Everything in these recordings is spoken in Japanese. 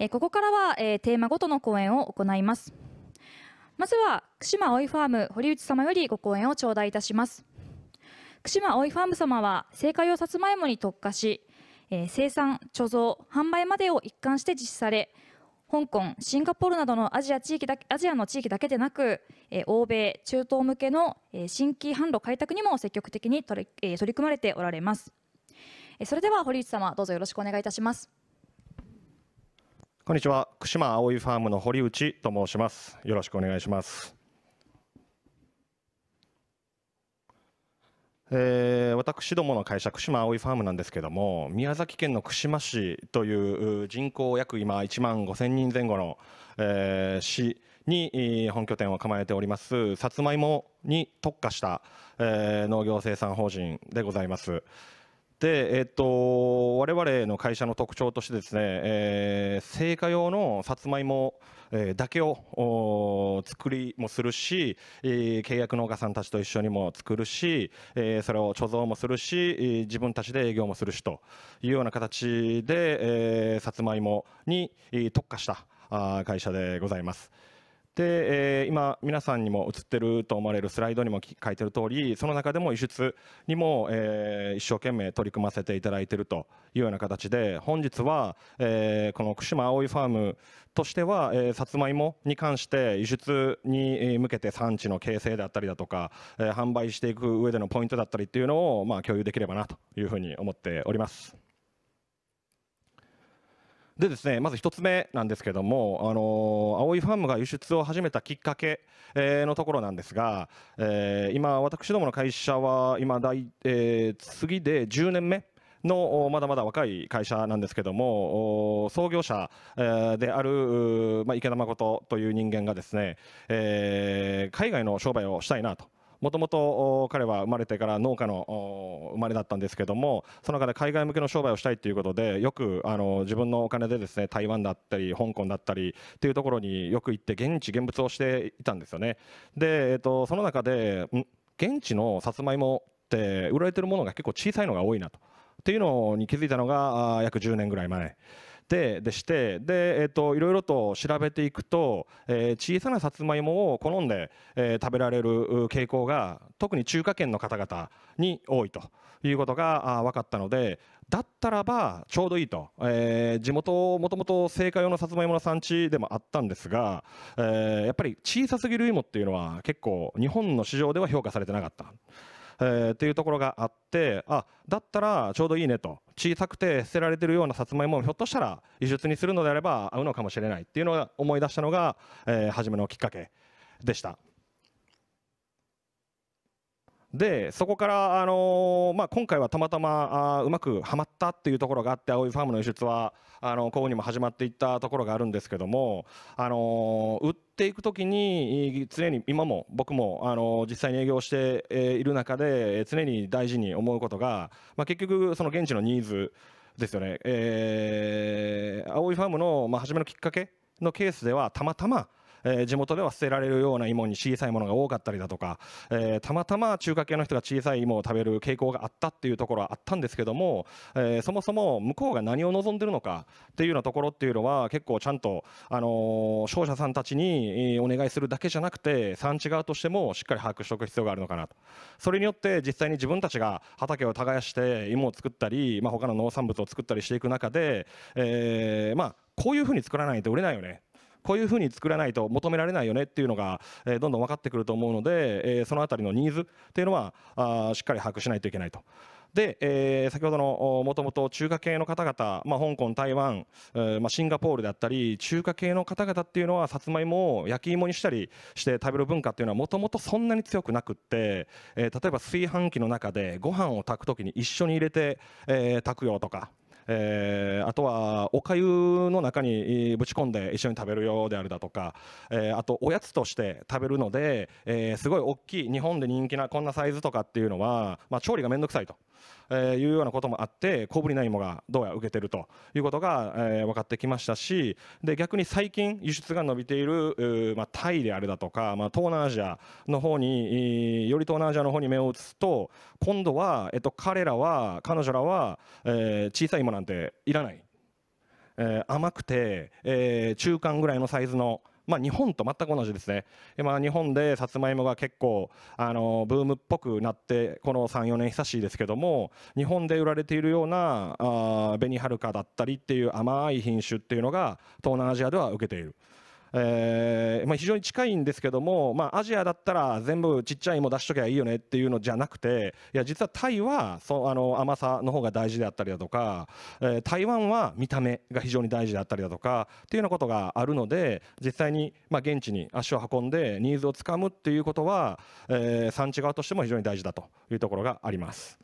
えここからは、えテーマごとの講演を行いますまずは串間イファーム堀内様よりご講演を頂戴いたします串間オイファーム様は製菓用さつまいもに特化し、え生産貯蔵販売までを一貫して実施され香港シンガポールなどのアジア地域だけアジアの地域だけでなく、え欧米中東向けの、え新規販路開拓にも積極的に取り,、え取り組まれておられます、えそれでは堀内様どうぞよろしくお願いいたしますこんにちは福島葵ファームの堀内と申しますよろしくお願いしますえー、私どもの会社串間葵ファームなんですけども宮崎県の串間市という人口約今1万5000人前後の、えー、市に本拠点を構えておりますさつまいもに特化した、えー、農業生産法人でございます。で、えっと、我々の会社の特徴としてですね、えー、製用のさつまいもだけを作りもするし、契約農家さんたちと一緒にも作るし、えそれを貯蔵もするし、自分たちで営業もするしというような形で、えさつまいもに特化した会社でございます。で、えー、今皆さんにも映ってると思われるスライドにも書いてる通りその中でも輸出にも、えー、一生懸命取り組ませていただいているというような形で本日は、えー、この串間葵ファームとしては、えー、さつまいもに関して輸出に向けて産地の形成だったりだとか、えー、販売していく上でのポイントだったりっていうのを、まあ、共有できればなというふうに思っております。でですねまず1つ目なんですけども、あの青いファームが輸出を始めたきっかけ、えのところなんですが、え今、私どもの会社は今大、え次で10年目。のまだまだ若い会社なんですけども創業者である池田誠という人間がですね、え海外の商売をしたいなともともと彼は生まれてから農家の生まれだったんですけどもその中で海外向けの商売をしたいということでよくあの自分のお金でですね台湾だったり香港だったりっていうところによく行って現地現物をしていたんですよね。で、えっと、その中で現地のさつまいもって売られてるものが結構小さいのが多いなと。っていうのに気づいたのが約10年ぐらい前てでしてで、えっと、いろいろと調べていくと、えー、小さなさつまいもを好んで、えー、食べられる傾向が特に中華圏の方々に多いということが分かったのでだったらばちょうどいいと、えー、地元もともと製菓用のさつまいもの産地でもあったんですが、えー、やっぱり小さすぎる芋っていうのは結構日本の市場では評価されてなかった。えー、っていうところがあってあだったらちょうどいいねと小さくて捨てられてるようなさつまいもをひょっとしたら輸出にするのであれば合うのかもしれないっていうのを思い出したのが、えー、初めのきっかけでした。でそこから、あのー、まあ、今回はたまたまあうまくはまったっていうところがあって青いファームの輸出はあのこうにも始まっていったところがあるんですけども、あのー、売っていく時に常に今も僕も、あのー、実際に営業している中で常に大事に思うことが、まあ、結局その現地のニーズですよね、えー、青いファームの、まあ、初めのきっかけのケースではたまたまえー、地元では捨てられるような芋に小さいものが多かったりだとか、えー、たまたま中華系の人が小さい芋を食べる傾向があったっていうところはあったんですけども、えー、そもそも向こうが何を望んでるのかっていうようなところっていうのは結構ちゃんと、あの商社さんたちにお願いするだけじゃなくて産地側としてもしっかり把握しておく必要があるのかなとそれによって実際に自分たちが畑を耕して芋を作ったり、まあ、他の農産物を作ったりしていく中で、えー、まあこういうふうに作らないと売れないよねこういうふうに作らないと求められないよねっていうのが、えどんどん分かってくると思うので、えその辺りのニーズっていうのはあしっかり把握しないといけないと。で、えー、先ほどのもともと中華系の方々、まあ、香港、台湾、えーまあ、シンガポールだったり中華系の方々っていうのはさつまいもを焼き芋にしたりして食べる文化っていうのはもともとそんなに強くなくって、えー、例えば炊飯器の中でご飯を炊く時に一緒に入れて、えー、炊くよとかえー、あとはおかゆの中にぶち込んで一緒に食べるようであるだとか、えー、あとおやつとして食べるので、えー、すごい大きい日本で人気なこんなサイズとかっていうのは、まあ、調理が面倒くさいと。えいうようなこともあって小ぶりな芋がどうやら受けてるということが、え分かってきましたしで逆に最近輸出が伸びている、まタイであるだとか、ま東南アジアの方により東南アジアの方に目を移すと今度は、えっと、彼らは彼女らは、え小さい芋なんていらないえ甘くて、え中間ぐらいのサイズの、まあ、日本と全く同じですね、まあ、日本でさつまいもが結構あのブームっぽくなってこの34年久しいですけども日本で売られているようなあ紅はるかだったりっていう甘い品種っていうのが東南アジアでは受けている。えー、まあ、非常に近いんですけども、まあ、アジアだったら全部ちっちゃい芋出しときゃいいよねっていうのじゃなくていや実はタイはそあの甘さの方が大事であったりだとか、えー、台湾は見た目が非常に大事であったりだとかっていうようなことがあるので実際に、まあ、現地に足を運んでニーズをつかむっていうことは、えー、産地側としても非常に大事だというところがあります。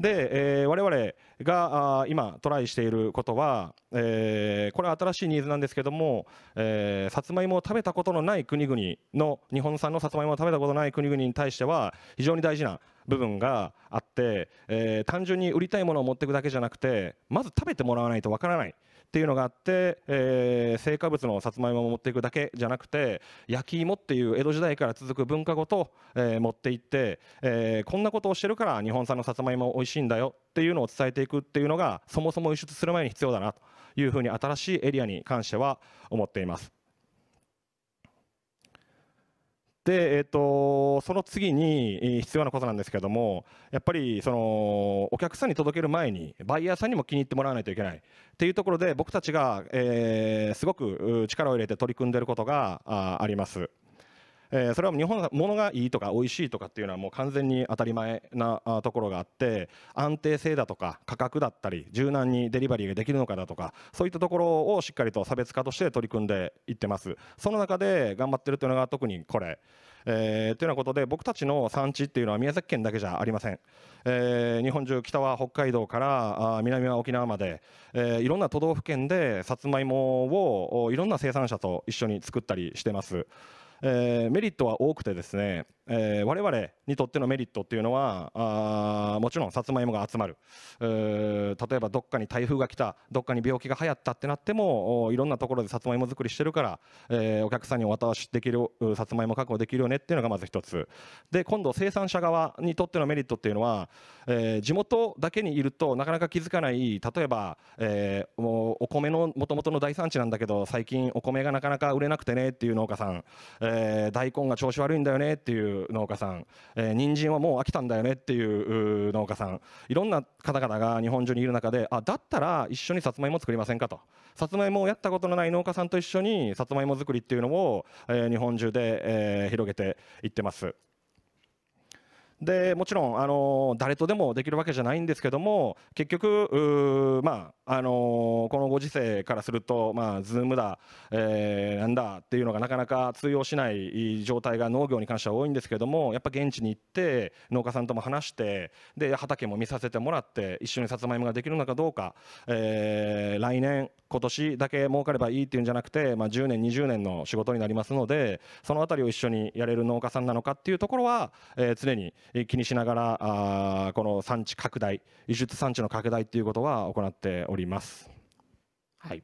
で、えー、我々が今トライしていることは、えー、これは新しいニーズなんですけども、えー、さつまいもを食べたことのない国々の日本産のさつまいもを食べたことのない国々に対しては非常に大事な部分があって、えー、単純に売りたいものを持っていくだけじゃなくてまず食べてもらわないとわからない。っていうのがあって、えー、成果物のさつまいもを持っていくだけじゃなくて焼き芋っていう江戸時代から続く文化ごと、えー、持っていって、えー、こんなことをしてるから日本産のさつまいも美味しいんだよっていうのを伝えていくっていうのがそもそも輸出する前に必要だなというふうに新しいエリアに関しては思っています。で、えーと、とその次に必要なことなんですけどもやっぱりそのお客さんに届ける前にバイヤーさんにも気に入ってもらわないといけないっていうところで僕たちがえすごく力を入れて取り組んでることがあります。えそれは日本ものがいいとか美味しいとかっていうのはもう完全に当たり前なところがあって安定性だとか価格だったり柔軟にデリバリーができるのかだとかそういったところをしっかりと差別化として取り組んでいってますその中で頑張ってるというのが特にこれえー、というようなことで僕たちの産地っていうのは宮崎県だけじゃありません、えー、日本中北は北海道から南は沖縄まで、えー、いろんな都道府県でさつまいもをいろんな生産者と一緒に作ったりしてます、えー、メリットは多くてですねえー、我々にとってのメリットっていうのはあもちろんさつまいもが集まる、えー、例えばどっかに台風が来たどっかに病気が流行ったってなってもいろんなところでさつまいも作りしてるから、えー、お客さんにお渡しできるさつまいも確保できるよねっていうのがまず一つで今度生産者側にとってのメリットっていうのは、えー、地元だけにいるとなかなか気づかない例えば、えー、もうお米のもともとの大産地なんだけど最近お米がなかなか売れなくてねっていう農家さん、えー、大根が調子悪いんだよねっていう農家さん、えー、人参はもう飽きたんだよねっていう農家さんいろんな方々が日本中にいる中であだったら一緒にさつまいも作りませんかとさつまいもをやったことのない農家さんと一緒にさつまいも作りっていうのを、えー、日本中で、えー、広げていってます。でもちろん、あの誰とでもできるわけじゃないんですけども結局、まああのこのご時世からすると、まあ、Zoom だ、えー、なんだっていうのがなかなか通用しない状態が農業に関しては多いんですけどもやっぱ現地に行って農家さんとも話してで畑も見させてもらって一緒にさつまいもができるのかどうか、えー、来年今年だけ儲かればいいっていうんじゃなくて、まあ、10年20年の仕事になりますのでその辺りを一緒にやれる農家さんなのかっていうところは、えー、常に気にしながらあこの産地拡大輸出産地の拡大ということは行っております。はい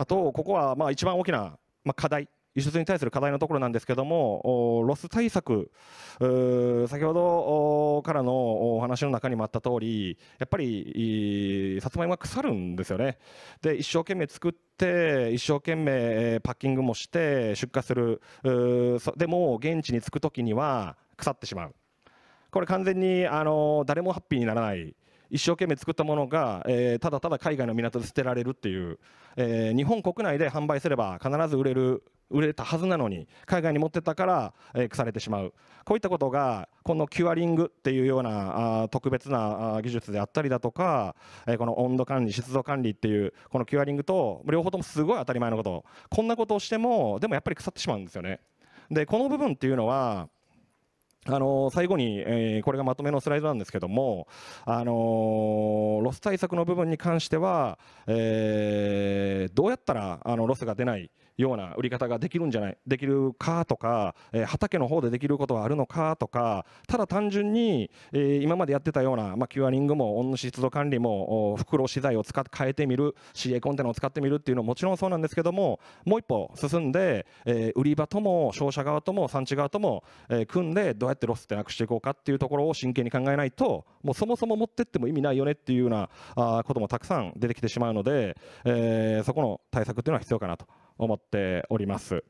あと、ここはまあ一番大きな課題輸出に対する課題のところなんですけども、ロス対策、先ほどからのお話の中にもあった通り、やっぱりさつまいもが腐るんですよね。で一生懸命作って一生懸命パッキングもして出荷するでも現地に着く時には腐ってしまうこれ完全にあの誰もハッピーにならない一生懸命作ったものが、えー、ただただ海外の港で捨てられるっていう、えー、日本国内で販売すれば必ず売れる売れたはずなのに海外に持ってったから、えー、腐れてしまうこういったことがこのキュアリングっていうようなあ特別な技術であったりだとか、えー、この温度管理湿度管理っていうこのキュアリングと両方ともすごい当たり前のことこんなことをしてもでもやっぱり腐ってしまうんですよねでこの部分っていうのはあの最後に、えこれがまとめのスライドなんですけども、あのロス対策の部分に関しては、えどうやったらあのロスが出ないような売り方ができるんじゃないできるかとか、えー、畑の方でできることはあるのかとかただ単純に、えー、今までやってたような、まあ、キュアリングも温湿度管理も袋資材を使って変えてみる CA コンテナを使ってみるっていうのはもちろんそうなんですけどももう一歩進んで、えー、売り場とも商社側とも産地側とも、えー、組んでどうやってロスってなくしていこうかっていうところを真剣に考えないともうそもそも持ってっても意味ないよねっていうようなあこともたくさん出てきてしまうので、えー、そこの対策っていうのは必要かなと。思っております。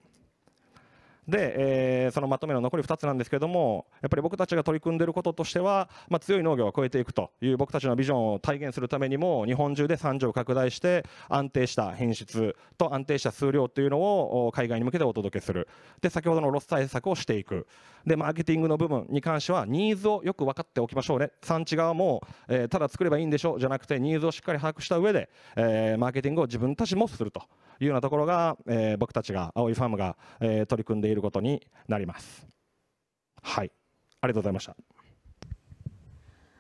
で、えー、そのまとめの残り2つなんですけどもやっぱり僕たちが取り組んでいることとしては、まあ、強い農業を超えていくという僕たちのビジョンを体現するためにも日本中で産地を拡大して安定した品質と安定した数量というのを海外に向けてお届けするで先ほどのロス対策をしていくでマーケティングの部分に関してはニーズをよく分かっておきましょうね産地側も、えー、ただ作ればいいんでしょうじゃなくてニーズをしっかり把握した上で、えー、マーケティングを自分たちもするというようなところが、えー、僕たちが青いファームが、えー、取り組んでいることになります。はい、ありがとうございました。